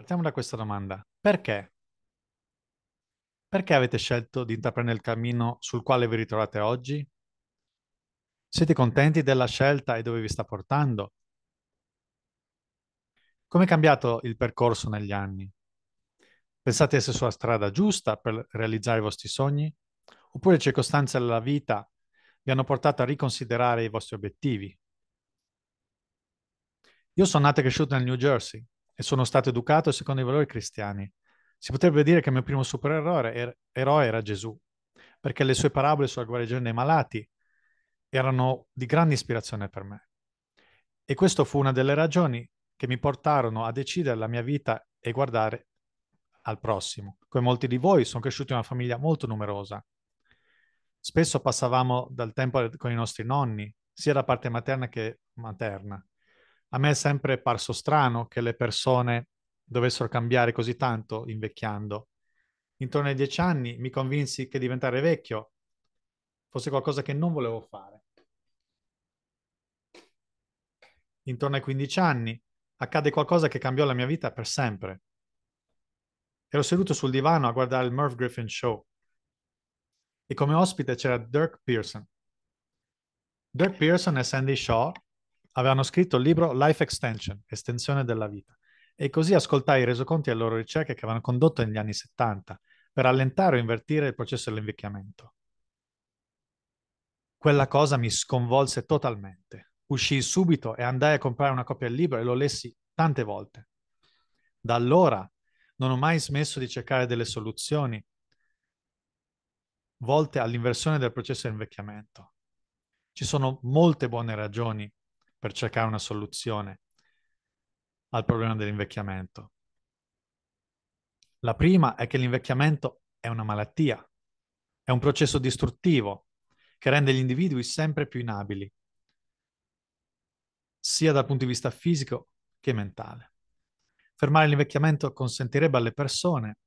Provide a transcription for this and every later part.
Partiamo da questa domanda. Perché? Perché avete scelto di intraprendere il cammino sul quale vi ritrovate oggi? Siete contenti della scelta e dove vi sta portando? Come è cambiato il percorso negli anni? Pensate essere sulla strada giusta per realizzare i vostri sogni? Oppure le circostanze della vita vi hanno portato a riconsiderare i vostri obiettivi? Io sono nato e cresciuto nel New Jersey, e sono stato educato secondo i valori cristiani. Si potrebbe dire che il mio primo supereroe eroe era Gesù, perché le sue parabole sulla guarigione dei malati erano di grande ispirazione per me. E questa fu una delle ragioni che mi portarono a decidere la mia vita e guardare al prossimo. Come molti di voi, sono cresciuto in una famiglia molto numerosa. Spesso passavamo del tempo con i nostri nonni, sia da parte materna che materna. A me è sempre parso strano che le persone dovessero cambiare così tanto invecchiando. Intorno ai dieci anni mi convinsi che diventare vecchio fosse qualcosa che non volevo fare. Intorno ai quindici anni accade qualcosa che cambiò la mia vita per sempre. Ero seduto sul divano a guardare il Merv Griffin Show e come ospite c'era Dirk Pearson. Dirk Pearson e Sandy Shaw Avevano scritto il libro Life Extension, estensione della vita, e così ascoltai i resoconti alle loro ricerche che avevano condotto negli anni 70 per allentare o invertire il processo dell'invecchiamento. Quella cosa mi sconvolse totalmente. Uscii subito e andai a comprare una copia del libro e lo lessi tante volte. Da allora non ho mai smesso di cercare delle soluzioni volte all'inversione del processo di invecchiamento. Ci sono molte buone ragioni per cercare una soluzione al problema dell'invecchiamento. La prima è che l'invecchiamento è una malattia, è un processo distruttivo che rende gli individui sempre più inabili, sia dal punto di vista fisico che mentale. Fermare l'invecchiamento consentirebbe alle persone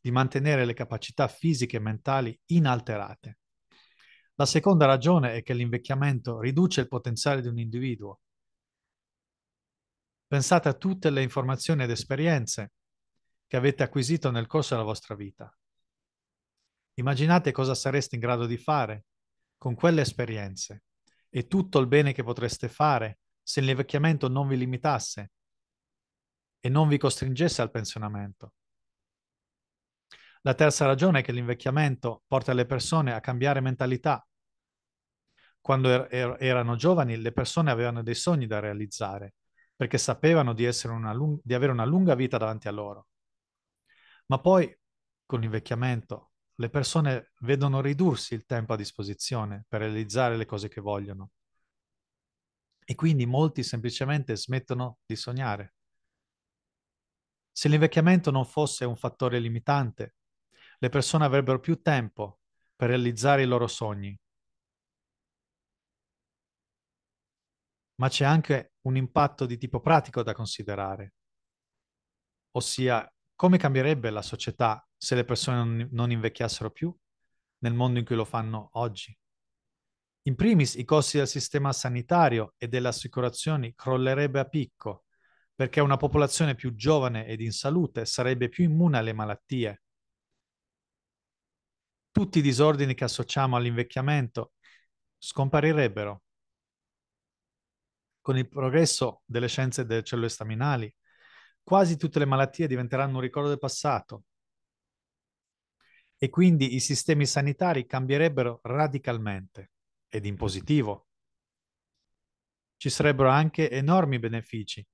di mantenere le capacità fisiche e mentali inalterate la seconda ragione è che l'invecchiamento riduce il potenziale di un individuo. Pensate a tutte le informazioni ed esperienze che avete acquisito nel corso della vostra vita. Immaginate cosa sareste in grado di fare con quelle esperienze e tutto il bene che potreste fare se l'invecchiamento non vi limitasse e non vi costringesse al pensionamento. La terza ragione è che l'invecchiamento porta le persone a cambiare mentalità. Quando er- er- erano giovani le persone avevano dei sogni da realizzare, perché sapevano di, lung- di avere una lunga vita davanti a loro. Ma poi, con l'invecchiamento, le persone vedono ridursi il tempo a disposizione per realizzare le cose che vogliono. E quindi molti semplicemente smettono di sognare. Se l'invecchiamento non fosse un fattore limitante, le persone avrebbero più tempo per realizzare i loro sogni. Ma c'è anche un impatto di tipo pratico da considerare, ossia come cambierebbe la società se le persone non, invecchiassero più nel mondo in cui lo fanno oggi. In primis i costi del sistema sanitario e delle assicurazioni crollerebbe a picco, perché una popolazione più giovane ed in salute sarebbe più immune alle malattie tutti i disordini che associamo all'invecchiamento scomparirebbero. Con il progresso delle scienze delle cellule staminali, quasi tutte le malattie diventeranno un ricordo del passato e quindi i sistemi sanitari cambierebbero radicalmente ed in positivo. Ci sarebbero anche enormi benefici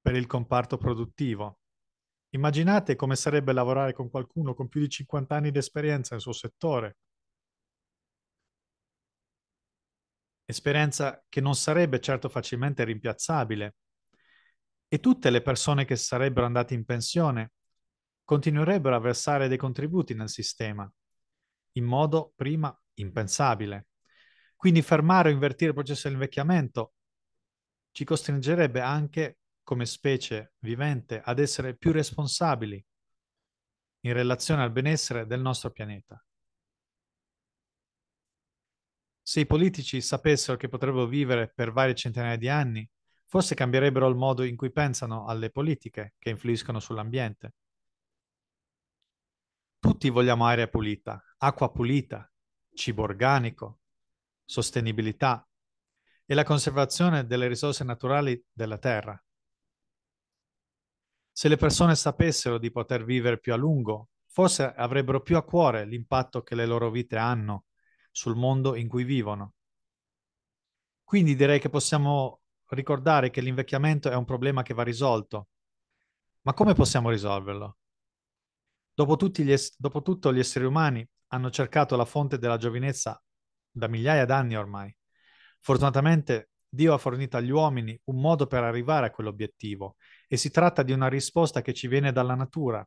per il comparto produttivo Immaginate come sarebbe lavorare con qualcuno con più di 50 anni di esperienza nel suo settore. Esperienza che non sarebbe certo facilmente rimpiazzabile. E tutte le persone che sarebbero andate in pensione continuerebbero a versare dei contributi nel sistema, in modo prima impensabile. Quindi fermare o invertire il processo di invecchiamento ci costringerebbe anche come specie vivente ad essere più responsabili in relazione al benessere del nostro pianeta. Se i politici sapessero che potrebbero vivere per varie centinaia di anni, forse cambierebbero il modo in cui pensano alle politiche che influiscono sull'ambiente. Tutti vogliamo aria pulita, acqua pulita, cibo organico, sostenibilità e la conservazione delle risorse naturali della terra. Se le persone sapessero di poter vivere più a lungo, forse avrebbero più a cuore l'impatto che le loro vite hanno sul mondo in cui vivono. Quindi direi che possiamo ricordare che l'invecchiamento è un problema che va risolto. Ma come possiamo risolverlo? Dopotutto gli, es- dopotutto gli esseri umani hanno cercato la fonte della giovinezza da migliaia d'anni ormai. Fortunatamente Dio ha fornito agli uomini un modo per arrivare a quell'obiettivo e si tratta di una risposta che ci viene dalla natura.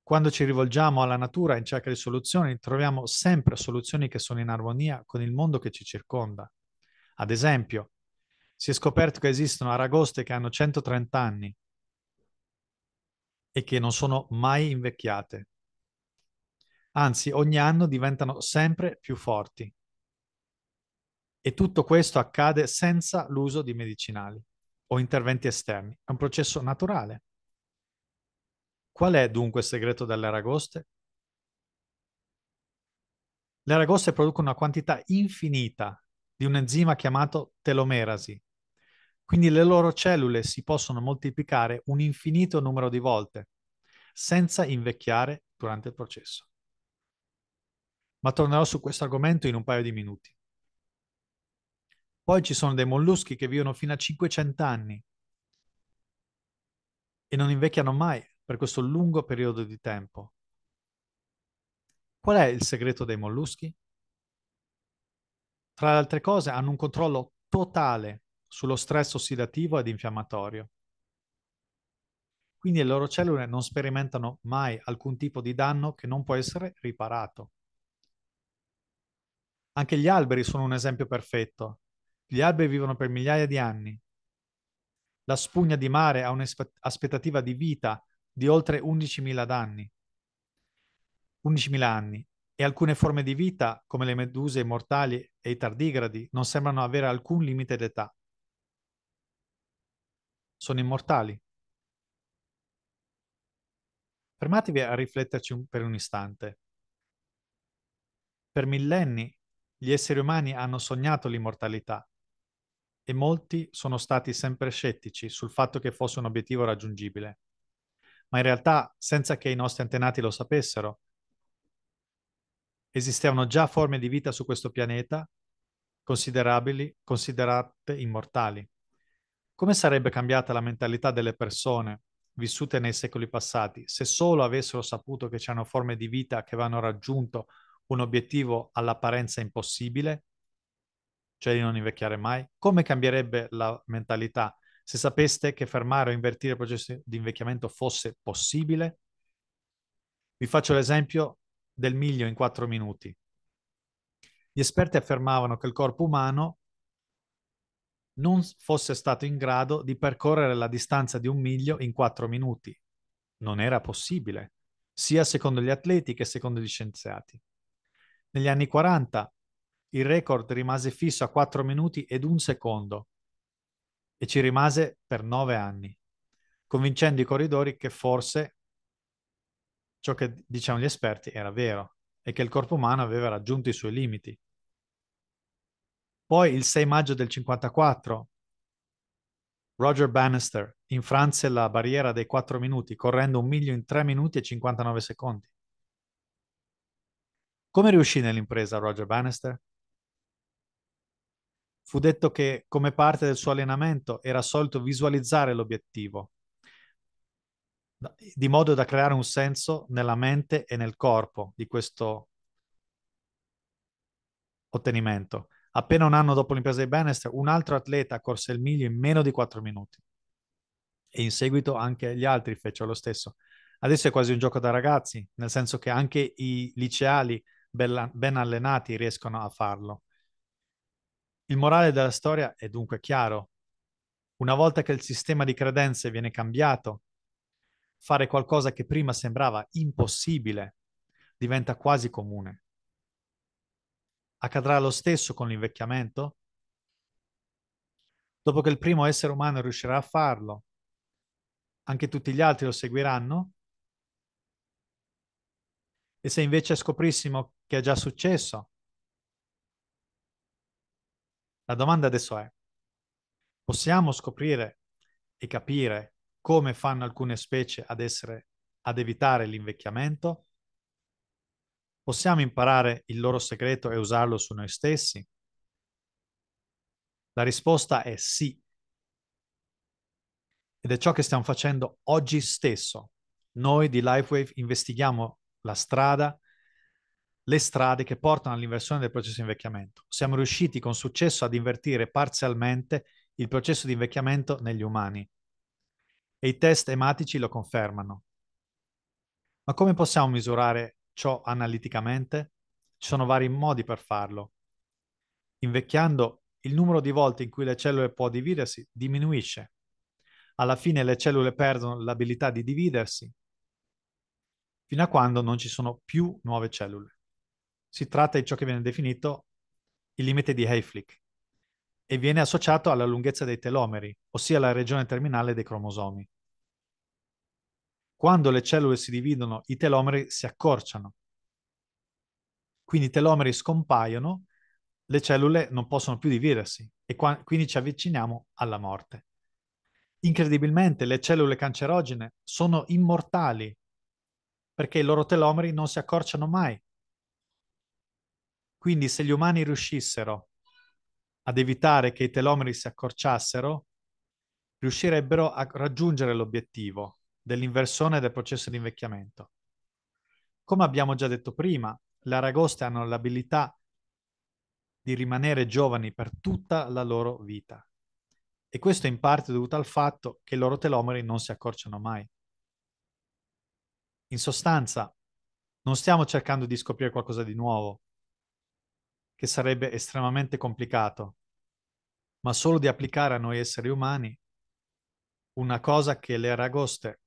Quando ci rivolgiamo alla natura in cerca di soluzioni, troviamo sempre soluzioni che sono in armonia con il mondo che ci circonda. Ad esempio, si è scoperto che esistono aragoste che hanno 130 anni e che non sono mai invecchiate. Anzi, ogni anno diventano sempre più forti. E tutto questo accade senza l'uso di medicinali o interventi esterni, è un processo naturale. Qual è dunque il segreto delle aragoste? Le aragoste producono una quantità infinita di un enzima chiamato telomerasi, quindi le loro cellule si possono moltiplicare un infinito numero di volte, senza invecchiare durante il processo. Ma tornerò su questo argomento in un paio di minuti. Poi ci sono dei molluschi che vivono fino a 500 anni e non invecchiano mai per questo lungo periodo di tempo. Qual è il segreto dei molluschi? Tra le altre cose, hanno un controllo totale sullo stress ossidativo ed infiammatorio. Quindi le loro cellule non sperimentano mai alcun tipo di danno che non può essere riparato. Anche gli alberi sono un esempio perfetto. Gli alberi vivono per migliaia di anni. La spugna di mare ha un'aspettativa di vita di oltre 11.000 anni. 11.000 anni e alcune forme di vita, come le meduse mortali e i tardigradi, non sembrano avere alcun limite d'età. Sono immortali. Fermatevi a rifletterci un, per un istante. Per millenni gli esseri umani hanno sognato l'immortalità, e molti sono stati sempre scettici sul fatto che fosse un obiettivo raggiungibile. Ma in realtà, senza che i nostri antenati lo sapessero, esistevano già forme di vita su questo pianeta considerabili, considerate immortali. Come sarebbe cambiata la mentalità delle persone vissute nei secoli passati se solo avessero saputo che c'erano forme di vita che avevano raggiunto un obiettivo all'apparenza impossibile cioè di non invecchiare mai? Come cambierebbe la mentalità se sapeste che fermare o invertire il processo di invecchiamento fosse possibile? Vi faccio l'esempio del miglio in quattro minuti. Gli esperti affermavano che il corpo umano non fosse stato in grado di percorrere la distanza di un miglio in quattro minuti. Non era possibile, sia secondo gli atleti che secondo gli scienziati. Negli anni 40 il record rimase fisso a 4 minuti ed un secondo e ci rimase per 9 anni, convincendo i corridori che forse ciò che diciamo gli esperti era vero e che il corpo umano aveva raggiunto i suoi limiti. Poi il 6 maggio del 54 Roger Bannister infranse la barriera dei 4 minuti correndo un miglio in 3 minuti e 59 secondi. Come riuscì nell'impresa Roger Bannister? fu detto che come parte del suo allenamento era solito visualizzare l'obiettivo, di modo da creare un senso nella mente e nel corpo di questo ottenimento. Appena un anno dopo l'impresa di Bannister, un altro atleta corse il miglio in meno di 4 minuti e in seguito anche gli altri fecero lo stesso. Adesso è quasi un gioco da ragazzi, nel senso che anche i liceali ben allenati riescono a farlo. Il morale della storia è dunque chiaro. Una volta che il sistema di credenze viene cambiato, fare qualcosa che prima sembrava impossibile diventa quasi comune. Accadrà lo stesso con l'invecchiamento? Dopo che il primo essere umano riuscirà a farlo, anche tutti gli altri lo seguiranno? E se invece scoprissimo che è già successo, la domanda adesso è, possiamo scoprire e capire come fanno alcune specie ad, essere, ad evitare l'invecchiamento? Possiamo imparare il loro segreto e usarlo su noi stessi? La risposta è sì. Ed è ciò che stiamo facendo oggi stesso. Noi di Lifewave investighiamo la strada le strade che portano all'inversione del processo di invecchiamento. Siamo riusciti con successo ad invertire parzialmente il processo di invecchiamento negli umani e i test ematici lo confermano. Ma come possiamo misurare ciò analiticamente? Ci sono vari modi per farlo. Invecchiando, il numero di volte in cui le cellule può dividersi diminuisce. Alla fine le cellule perdono l'abilità di dividersi fino a quando non ci sono più nuove cellule si tratta di ciò che viene definito il limite di Hayflick e viene associato alla lunghezza dei telomeri, ossia la regione terminale dei cromosomi. Quando le cellule si dividono, i telomeri si accorciano. Quindi i telomeri scompaiono, le cellule non possono più dividersi e qua- quindi ci avviciniamo alla morte. Incredibilmente le cellule cancerogene sono immortali perché i loro telomeri non si accorciano mai quindi se gli umani riuscissero ad evitare che i telomeri si accorciassero, riuscirebbero a raggiungere l'obiettivo dell'inversione del processo di invecchiamento. Come abbiamo già detto prima, le aragoste hanno l'abilità di rimanere giovani per tutta la loro vita. E questo è in parte dovuto al fatto che i loro telomeri non si accorciano mai. In sostanza, non stiamo cercando di scoprire qualcosa di nuovo, che sarebbe estremamente complicato, ma solo di applicare a noi esseri umani una cosa che le aragoste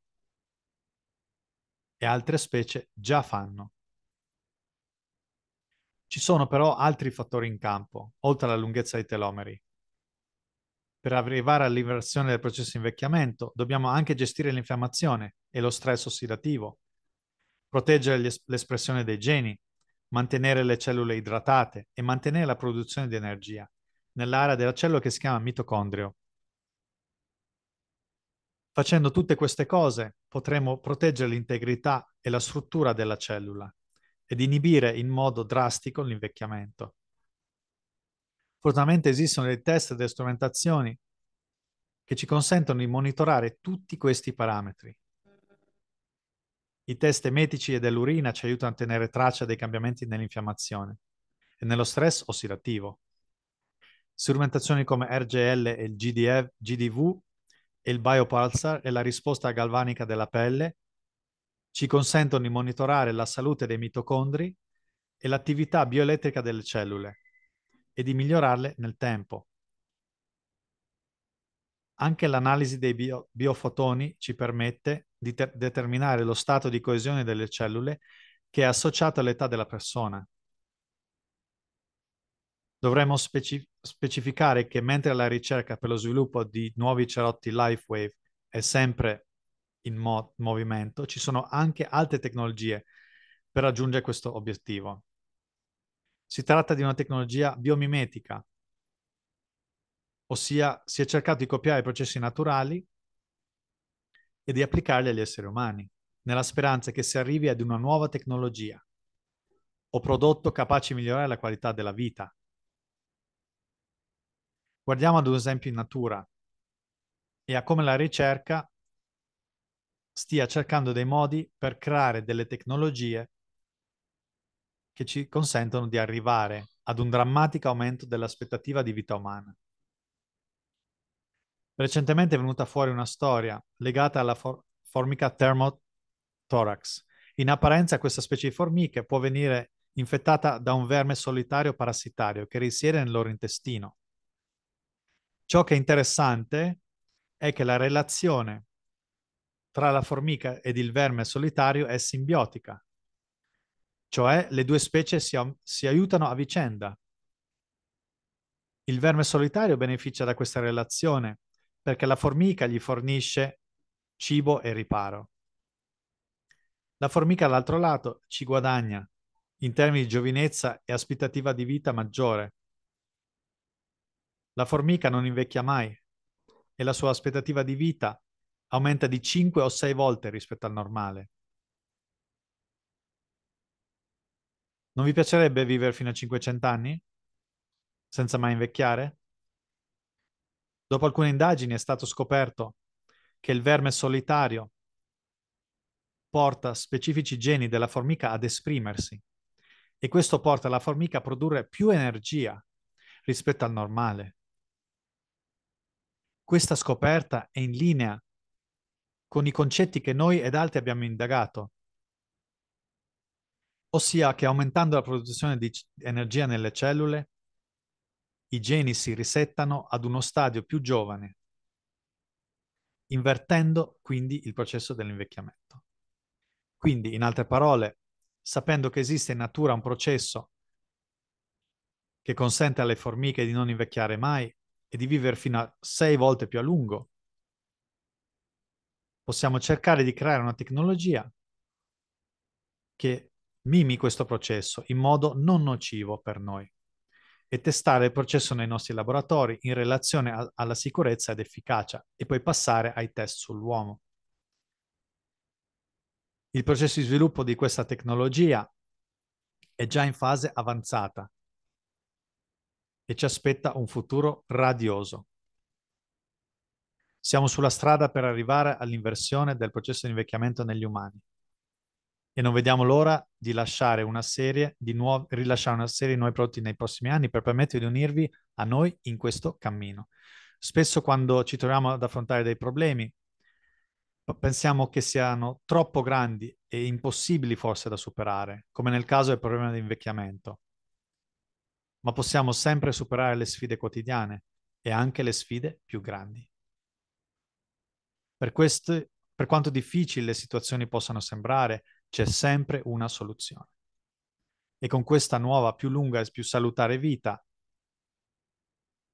e altre specie già fanno. Ci sono però altri fattori in campo, oltre alla lunghezza dei telomeri. Per arrivare alla liberazione del processo di invecchiamento dobbiamo anche gestire l'infiammazione e lo stress ossidativo, proteggere l'espressione dei geni, mantenere le cellule idratate e mantenere la produzione di energia nell'area della cellula che si chiama mitocondrio. Facendo tutte queste cose potremo proteggere l'integrità e la struttura della cellula ed inibire in modo drastico l'invecchiamento. Fortunatamente esistono dei test e delle strumentazioni che ci consentono di monitorare tutti questi parametri i test emetici e dell'urina ci aiutano a tenere traccia dei cambiamenti nell'infiammazione e nello stress ossidativo. Strumentazioni come RGL e il GDF, GDV e il biopulsar e la risposta galvanica della pelle ci consentono di monitorare la salute dei mitocondri e l'attività bioelettrica delle cellule e di migliorarle nel tempo. Anche l'analisi dei bio, biofotoni ci permette di te- determinare lo stato di coesione delle cellule che è associato all'età della persona. Dovremmo speci- specificare che mentre la ricerca per lo sviluppo di nuovi cerotti LifeWave è sempre in mo- movimento, ci sono anche altre tecnologie per raggiungere questo obiettivo. Si tratta di una tecnologia biomimetica ossia si è cercato di copiare i processi naturali e di applicarli agli esseri umani, nella speranza che si arrivi ad una nuova tecnologia o prodotto capace di migliorare la qualità della vita. Guardiamo ad un esempio in natura e a come la ricerca stia cercando dei modi per creare delle tecnologie che ci consentono di arrivare ad un drammatico aumento dell'aspettativa di vita umana. Recentemente è venuta fuori una storia legata alla for- formica thermothorax. In apparenza questa specie di formiche può venire infettata da un verme solitario parassitario che risiede nel loro intestino. Ciò che è interessante è che la relazione tra la formica ed il verme solitario è simbiotica, cioè le due specie si, si aiutano a vicenda. Il verme solitario beneficia da questa relazione perché la formica gli fornisce cibo e riparo. La formica, dall'altro lato, ci guadagna in termini di giovinezza e aspettativa di vita maggiore. La formica non invecchia mai e la sua aspettativa di vita aumenta di 5 o 6 volte rispetto al normale. Non vi piacerebbe vivere fino a 500 anni senza mai invecchiare? Dopo alcune indagini è stato scoperto che il verme solitario porta specifici geni della formica ad esprimersi e questo porta la formica a produrre più energia rispetto al normale. Questa scoperta è in linea con i concetti che noi ed altri abbiamo indagato, ossia che aumentando la produzione di energia nelle cellule i geni si risettano ad uno stadio più giovane, invertendo quindi il processo dell'invecchiamento. Quindi, in altre parole, sapendo che esiste in natura un processo che consente alle formiche di non invecchiare mai e di vivere fino a sei volte più a lungo, possiamo cercare di creare una tecnologia che mimi questo processo in modo non nocivo per noi e testare il processo nei nostri laboratori in relazione a- alla sicurezza ed efficacia e poi passare ai test sull'uomo. Il processo di sviluppo di questa tecnologia è già in fase avanzata e ci aspetta un futuro radioso. Siamo sulla strada per arrivare all'inversione del processo di invecchiamento negli umani e non vediamo l'ora di lasciare una serie di nuovi, rilasciare una serie di nuovi prodotti nei prossimi anni per permettervi di unirvi a noi in questo cammino. Spesso quando ci troviamo ad affrontare dei problemi, pensiamo che siano troppo grandi e impossibili forse da superare, come nel caso del problema di invecchiamento. Ma possiamo sempre superare le sfide quotidiane e anche le sfide più grandi. Per, queste, per quanto difficili le situazioni possano sembrare, c'è sempre una soluzione. E con questa nuova, più lunga e più salutare vita,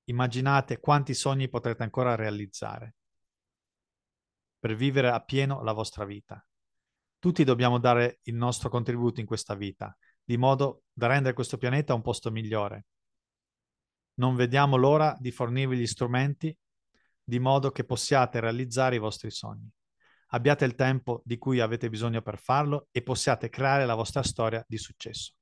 immaginate quanti sogni potrete ancora realizzare per vivere appieno la vostra vita. Tutti dobbiamo dare il nostro contributo in questa vita, di modo da rendere questo pianeta un posto migliore. Non vediamo l'ora di fornirvi gli strumenti di modo che possiate realizzare i vostri sogni abbiate il tempo di cui avete bisogno per farlo e possiate creare la vostra storia di successo.